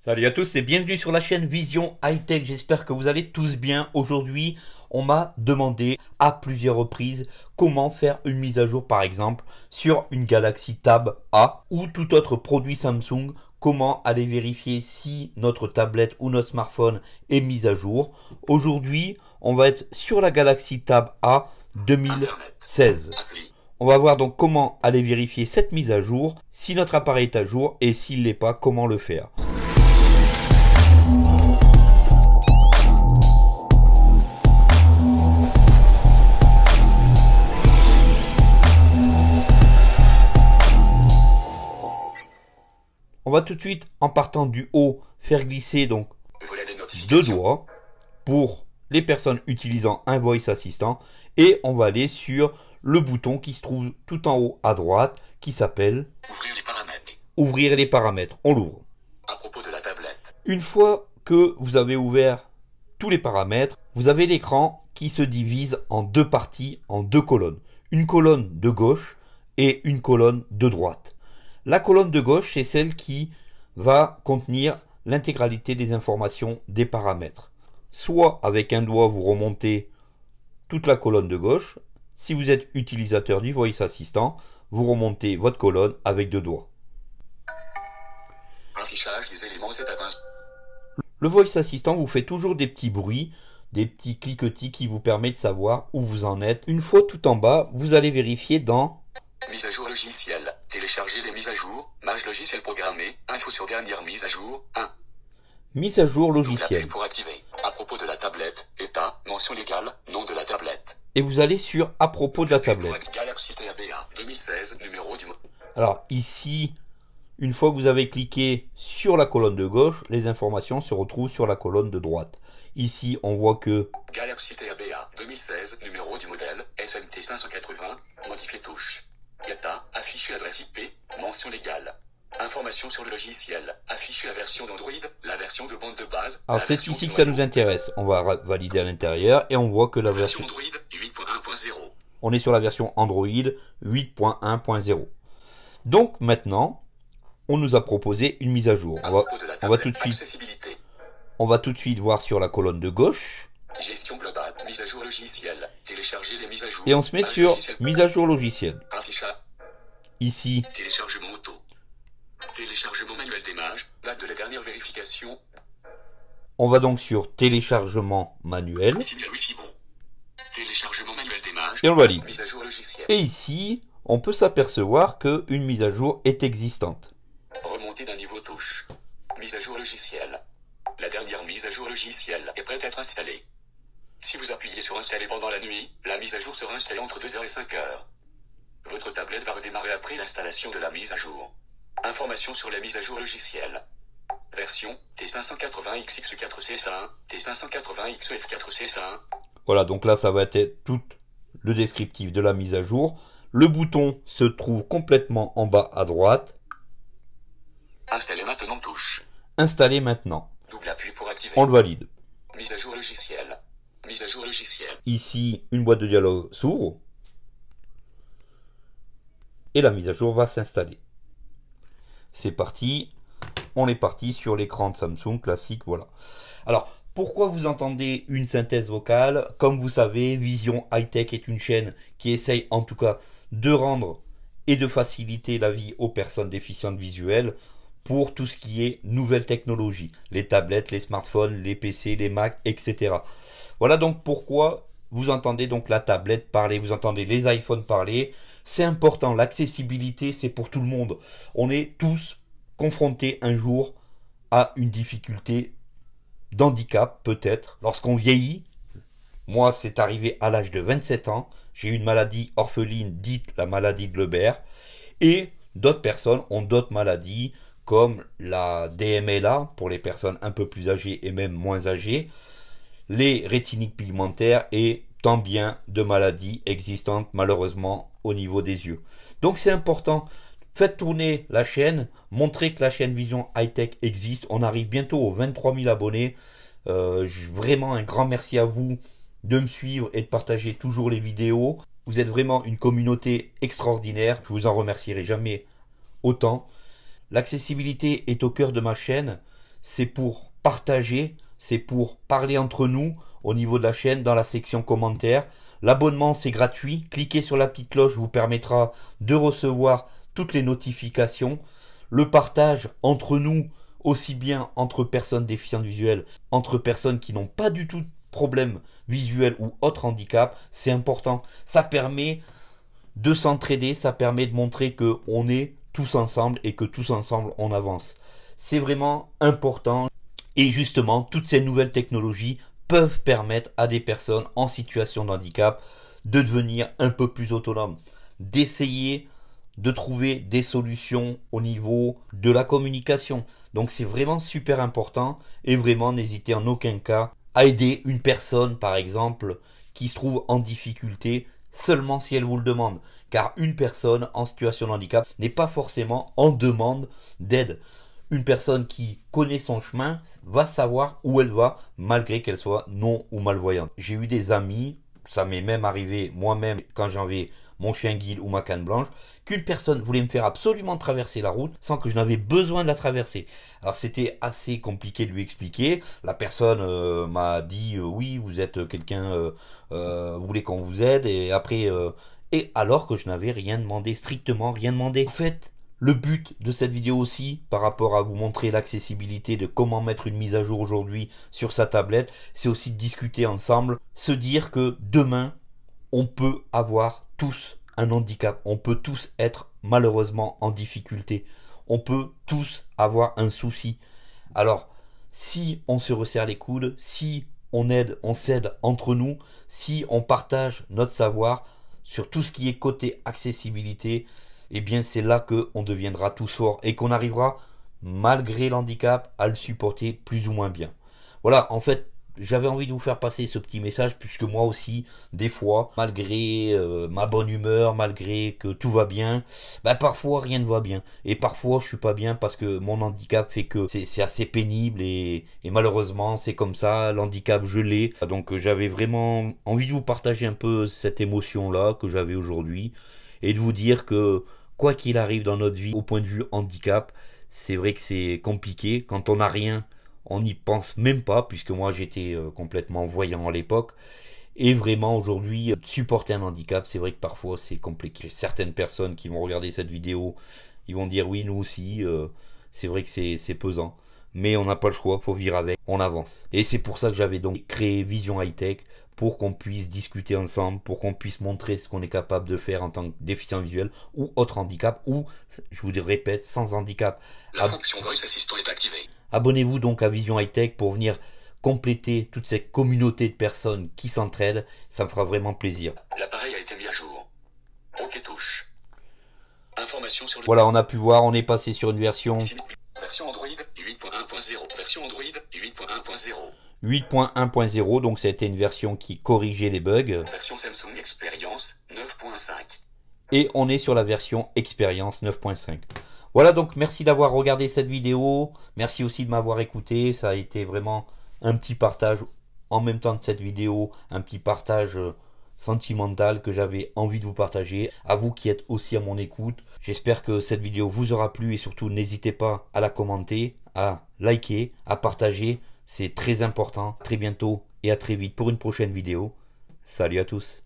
Salut à tous et bienvenue sur la chaîne Vision High Tech. J'espère que vous allez tous bien. Aujourd'hui, on m'a demandé à plusieurs reprises comment faire une mise à jour par exemple sur une Galaxy Tab A ou tout autre produit Samsung. Comment aller vérifier si notre tablette ou notre smartphone est mise à jour. Aujourd'hui, on va être sur la Galaxy Tab A 2016. On va voir donc comment aller vérifier cette mise à jour, si notre appareil est à jour et s'il l'est pas, comment le faire. On va tout de suite, en partant du haut, faire glisser donc deux doigts pour les personnes utilisant un voice assistant et on va aller sur le bouton qui se trouve tout en haut à droite qui s'appelle Ouvrir les paramètres. Ouvrir les paramètres. On l'ouvre. À propos de la tablette. Une fois que vous avez ouvert tous les paramètres, vous avez l'écran qui se divise en deux parties, en deux colonnes. Une colonne de gauche et une colonne de droite. La colonne de gauche, c'est celle qui va contenir l'intégralité des informations des paramètres. Soit avec un doigt, vous remontez toute la colonne de gauche. Si vous êtes utilisateur du Voice Assistant, vous remontez votre colonne avec deux doigts. Le Voice Assistant vous fait toujours des petits bruits, des petits cliquetis qui vous permettent de savoir où vous en êtes. Une fois tout en bas, vous allez vérifier dans Mise à jour logiciel. Télécharger les mises à jour. Marge logiciel programmé. Info sur dernière mise à jour. 1. Mise à jour logiciel. »« Pour activer. À propos de la tablette. État. Mention légale. Nom de la tablette. Et vous allez sur à propos de la tablette. Galaxy TABA 2016. Numéro du. Alors ici. Une fois que vous avez cliqué sur la colonne de gauche, les informations se retrouvent sur la colonne de droite. Ici, on voit que Galaxy TABA 2016, numéro du modèle SMT 580, modifier touche afficher l'adresse IP, mention légale. Informations sur le logiciel, afficher la version d'Android, la version de bande de base. Alors c'est ici que ça nous intéresse. On va valider à l'intérieur et on voit que la version, version Android 8.1.0. On est sur la version Android 8.1.0. Donc maintenant, on nous a proposé une mise à jour. on, va, tout de suite, on va tout de suite voir sur la colonne de gauche. Gestion mise à jour logiciel. Télécharger les mises à jour. Et on se met sur mise à jour logiciel ».« Affichat. Ici. Téléchargement auto. Téléchargement manuel d'image. Date de la dernière vérification. On va donc sur téléchargement manuel. Signal wifi bon. Téléchargement manuel d'image. Et on valide. Mise à jour logiciel. » Et ici, on peut s'apercevoir qu'une mise à jour est existante. Remontée d'un niveau touche. Mise à jour logiciel. La dernière mise à jour logiciel est prête à être installée. Si vous appuyez sur installer pendant la nuit, la mise à jour sera installée entre 2h et 5h. Votre tablette va redémarrer après l'installation de la mise à jour. Informations sur la mise à jour logicielle. Version t 580 xx 4 c 1 t 580 xf 4 c 1 Voilà, donc là ça va être tout le descriptif de la mise à jour. Le bouton se trouve complètement en bas à droite. Installer maintenant touche. Installer maintenant. Double appui pour activer. On le valide. Mise à jour logicielle. Mise à jour logiciel. Ici, une boîte de dialogue s'ouvre et la mise à jour va s'installer. C'est parti, on est parti sur l'écran de Samsung classique, voilà. Alors, pourquoi vous entendez une synthèse vocale Comme vous savez, Vision Tech est une chaîne qui essaye en tout cas de rendre et de faciliter la vie aux personnes déficientes visuelles pour tout ce qui est nouvelles technologies, les tablettes, les smartphones, les PC, les Mac, etc. Voilà donc pourquoi vous entendez donc la tablette parler, vous entendez les iPhones parler. C'est important, l'accessibilité, c'est pour tout le monde. On est tous confrontés un jour à une difficulté d'handicap, peut-être. Lorsqu'on vieillit, moi c'est arrivé à l'âge de 27 ans, j'ai eu une maladie orpheline dite la maladie de Lebert, et d'autres personnes ont d'autres maladies comme la DMLA pour les personnes un peu plus âgées et même moins âgées les rétiniques pigmentaires et tant bien de maladies existantes malheureusement au niveau des yeux. Donc c'est important. Faites tourner la chaîne, montrez que la chaîne Vision High Tech existe. On arrive bientôt aux 23 000 abonnés. Euh, vraiment un grand merci à vous de me suivre et de partager toujours les vidéos. Vous êtes vraiment une communauté extraordinaire. Je vous en remercierai jamais autant. L'accessibilité est au cœur de ma chaîne. C'est pour partager, c'est pour parler entre nous au niveau de la chaîne dans la section commentaires. L'abonnement c'est gratuit, cliquez sur la petite cloche vous permettra de recevoir toutes les notifications. Le partage entre nous, aussi bien entre personnes déficientes visuelles, entre personnes qui n'ont pas du tout de problème visuel ou autre handicap, c'est important. Ça permet de s'entraider, ça permet de montrer qu'on est tous ensemble et que tous ensemble on avance. C'est vraiment important. Et justement, toutes ces nouvelles technologies peuvent permettre à des personnes en situation de handicap de devenir un peu plus autonomes, d'essayer de trouver des solutions au niveau de la communication. Donc c'est vraiment super important et vraiment n'hésitez en aucun cas à aider une personne par exemple qui se trouve en difficulté seulement si elle vous le demande. Car une personne en situation de handicap n'est pas forcément en demande d'aide une personne qui connaît son chemin va savoir où elle va, malgré qu'elle soit non ou malvoyante. J'ai eu des amis, ça m'est même arrivé moi-même quand j'avais mon chien guil ou ma canne blanche, qu'une personne voulait me faire absolument traverser la route sans que je n'avais besoin de la traverser. Alors c'était assez compliqué de lui expliquer. La personne euh, m'a dit euh, oui, vous êtes quelqu'un, euh, vous voulez qu'on vous aide, et après et alors que je n'avais rien demandé, strictement rien demandé. Vous fait, le but de cette vidéo aussi, par rapport à vous montrer l'accessibilité de comment mettre une mise à jour aujourd'hui sur sa tablette, c'est aussi de discuter ensemble, se dire que demain, on peut avoir tous un handicap, on peut tous être malheureusement en difficulté, on peut tous avoir un souci. Alors, si on se resserre les coudes, si on aide, on s'aide entre nous, si on partage notre savoir sur tout ce qui est côté accessibilité, eh bien c'est là qu'on deviendra tous forts et qu'on arrivera, malgré l'handicap, à le supporter plus ou moins bien. Voilà, en fait, j'avais envie de vous faire passer ce petit message puisque moi aussi, des fois, malgré euh, ma bonne humeur, malgré que tout va bien, bah parfois rien ne va bien. Et parfois je suis pas bien parce que mon handicap fait que c'est assez pénible et, et malheureusement c'est comme ça, l'handicap je l'ai. Donc j'avais vraiment envie de vous partager un peu cette émotion là que j'avais aujourd'hui et de vous dire que quoi qu'il arrive dans notre vie, au point de vue handicap, c'est vrai que c'est compliqué. Quand on n'a rien, on n'y pense même pas, puisque moi j'étais euh, complètement voyant à l'époque. Et vraiment, aujourd'hui, euh, supporter un handicap, c'est vrai que parfois c'est compliqué. Certaines personnes qui vont regarder cette vidéo, ils vont dire oui, nous aussi. Euh, c'est vrai que c'est pesant mais on n'a pas le choix, faut vivre avec, on avance. Et c'est pour ça que j'avais donc créé Vision High Tech pour qu'on puisse discuter ensemble, pour qu'on puisse montrer ce qu'on est capable de faire en tant que déficient visuel ou autre handicap, ou, je vous le répète, sans handicap. La fonction Voice Assistant est activée. Abonnez-vous donc à Vision High Tech pour venir compléter toute cette communauté de personnes qui s'entraident, ça me fera vraiment plaisir. L'appareil a été mis à jour. Ok touche. Information sur Voilà, on a pu voir, on est passé sur une version... Version Android 8.1.0. Version Android 8.1.0. 8.1.0, donc ça c'était une version qui corrigeait les bugs. Version Samsung Experience 9.5. Et on est sur la version Experience 9.5. Voilà donc merci d'avoir regardé cette vidéo. Merci aussi de m'avoir écouté. Ça a été vraiment un petit partage en même temps de cette vidéo, un petit partage euh, sentimentale que j'avais envie de vous partager, à vous qui êtes aussi à mon écoute. J'espère que cette vidéo vous aura plu et surtout n'hésitez pas à la commenter, à liker, à partager, c'est très important. très bientôt et à très vite pour une prochaine vidéo. Salut à tous